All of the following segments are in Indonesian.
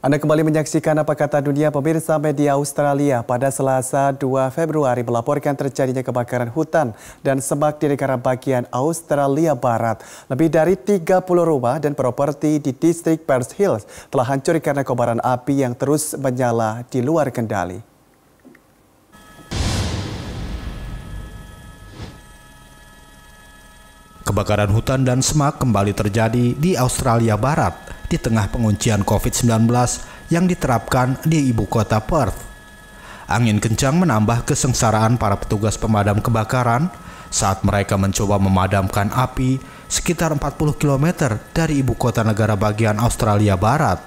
Anda kembali menyaksikan apa kata dunia pemirsa media Australia pada Selasa 2 Februari melaporkan terjadinya kebakaran hutan dan semak di negara bagian Australia Barat. Lebih dari 30 rumah dan properti di distrik Perth Hills telah hancur karena kobaran api yang terus menyala di luar kendali. Kebakaran hutan dan semak kembali terjadi di Australia Barat di tengah penguncian COVID-19 yang diterapkan di ibu kota Perth. Angin kencang menambah kesengsaraan para petugas pemadam kebakaran saat mereka mencoba memadamkan api sekitar 40 km dari ibu kota negara bagian Australia Barat.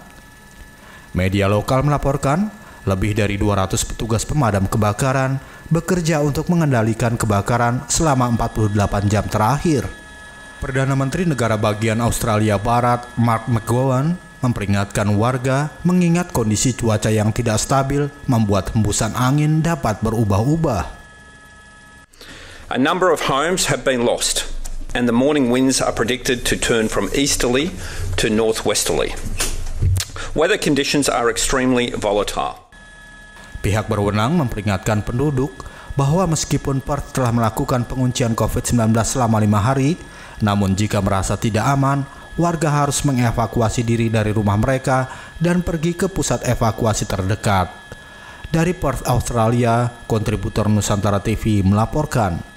Media lokal melaporkan lebih dari 200 petugas pemadam kebakaran bekerja untuk mengendalikan kebakaran selama 48 jam terakhir. Perdana Menteri negara bagian Australia Barat, Mark McGowan, memperingatkan warga mengingat kondisi cuaca yang tidak stabil membuat hembusan angin dapat berubah-ubah. A number of homes have been lost and the morning winds are predicted to turn from easterly to northwesterly. Weather conditions are extremely volatile. Pihak berwenang memperingatkan penduduk bahwa meskipun Perth telah melakukan penguncian COVID-19 selama lima hari, namun jika merasa tidak aman, warga harus mengevakuasi diri dari rumah mereka dan pergi ke pusat evakuasi terdekat. Dari Perth, Australia, kontributor Nusantara TV melaporkan.